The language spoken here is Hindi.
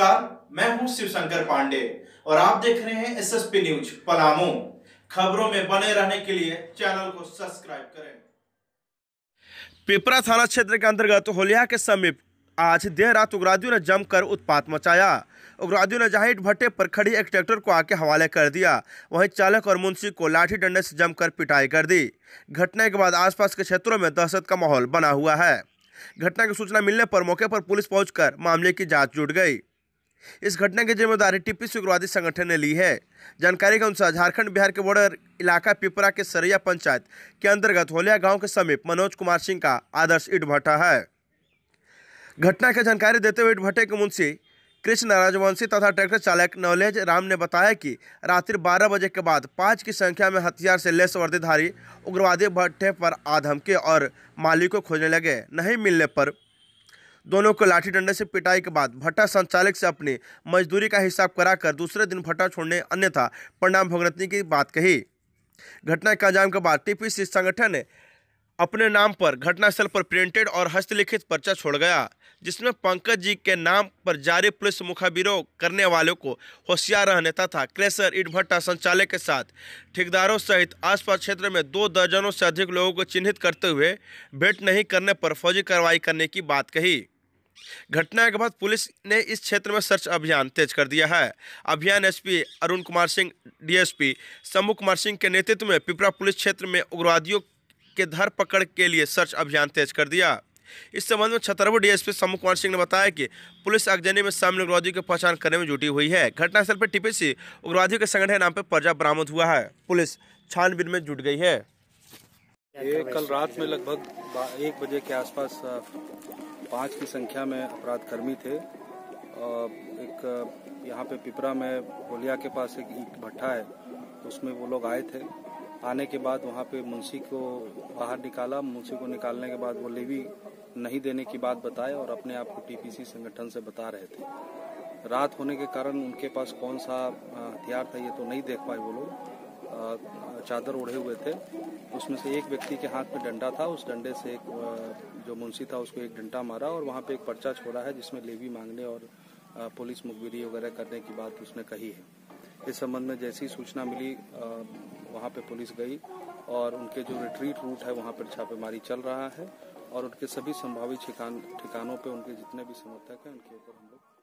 नमस्कार मैं हूं शिवशंकर पांडे और आप देख रहे हैं एसएसपी न्यूज पलामू खबरों में बने रहने के लिए चैनल को सब्सक्राइब करें पिपरा थाना क्षेत्र के अंतर्गत होलिया के समीप आज देर रात उग्रवादियों ने जमकर उत्पात मचाया उग्रवादियों ने जाहिर भट्टे पर खड़ी एक ट्रैक्टर को आके हवाले कर दिया वहीं चालक और मुंशी को लाठी डंडे से जमकर पिटाई कर दी घटना के बाद आसपास के क्षेत्रों में दहशत का माहौल बना हुआ है घटना की सूचना मिलने पर मौके पर पुलिस पहुंचकर मामले की जांच जुट गई इस घटना की जिम्मेदारी टिप्पी उग्रवादी संगठन ने ली है जानकारी के अनुसार झारखंड बिहार के बॉर्डर इलाका पिपरा के सरैया पंचायत के अंतर्गत होलिया गांव के समीप मनोज कुमार सिंह का आदर्श ईट भट्टा है घटना की जानकारी देते हुए ईट भट्टे के मुंशी कृष्ण राजवंशी तथा ट्रैक्टर चालक नवलेज राम ने बताया कि रात्रि बारह बजे के बाद पाँच की संख्या में हथियार से लेस वर्दीधारी उग्रवादी भट्टे पर आधमके और माली को खोजने लगे नहीं मिलने पर दोनों को लाठी डंडे से पिटाई के बाद भट्टा संचालक से अपनी मजदूरी का हिसाब कराकर दूसरे दिन भट्टा छोड़ने अन्यथा परिणाम भुगतने की बात कही घटना के अंजाम के बाद टीपीसी संगठन ने अपने नाम पर घटनास्थल पर प्रिंटेड और हस्तलिखित पर्चा छोड़ गया जिसमें पंकज जी के नाम पर जारी पुलिस मुखबिरों करने वालों को होशियार रहने तथा क्रेशर ईट भट्टा संचालक के साथ ठेकेदारों सहित आसपास क्षेत्र में दो दर्जनों से अधिक लोगों को चिन्हित करते हुए भेंट नहीं करने पर फौजी कार्रवाई करने की बात कही घटना के बाद पुलिस ने इस क्षेत्र में सर्च अभियान तेज कर दिया है अभियान एसपी अरुण कुमार सिंह डीएसपी शंभू कुमार सिंह के नेतृत्व में पिपरा पुलिस क्षेत्र में उग्रवादियों के धर पकड़ के लिए सर्च अभियान तेज कर दिया इस संबंध में छतरपुर डीएसपी शम्भू कुमार सिंह ने बताया कि पुलिस आगजनी में शामिल उग्रवादियों की पहचान करने में जुटी हुई है घटनास्थल पर टीपीसी उग्रवादियों के संगठन नाम पर पर्जा बरामद हुआ है पुलिस छानबीन में जुट गई है ये कल रात में लगभग एक बजे के आसपास पांच की संख्या में अपराध कर्मी थे एक यहाँ पे पिपरा में होलिया के पास एक ईट भट्टा है उसमें वो लोग आए थे आने के बाद वहाँ पे मुंशी को बाहर निकाला मुंशी को निकालने के बाद वो लेवी नहीं देने की बात बताए और अपने आप को टीपीसी संगठन से बता रहे थे रात होने के कारण उनके पास कौन सा हथियार था ये तो नहीं देख पाए वो लोग चादर ओढ़े हुए थे उसमें से एक व्यक्ति के हाथ में डंडा था उस डंडे से एक जो मुंशी था उसको एक डंडा मारा और वहाँ पे एक पर्चा छोड़ा है जिसमें लेवी मांगने और पुलिस मुखबिरी वगैरह करने की बात उसने कही है इस संबंध में जैसी सूचना मिली वहाँ पे पुलिस गई और उनके जो रिट्रीट रूट है वहाँ पर छापेमारी चल रहा है और उनके सभी संभावित ठिकानों पर उनके जितने भी समर्थक हैं उनके ऊपर हम लोग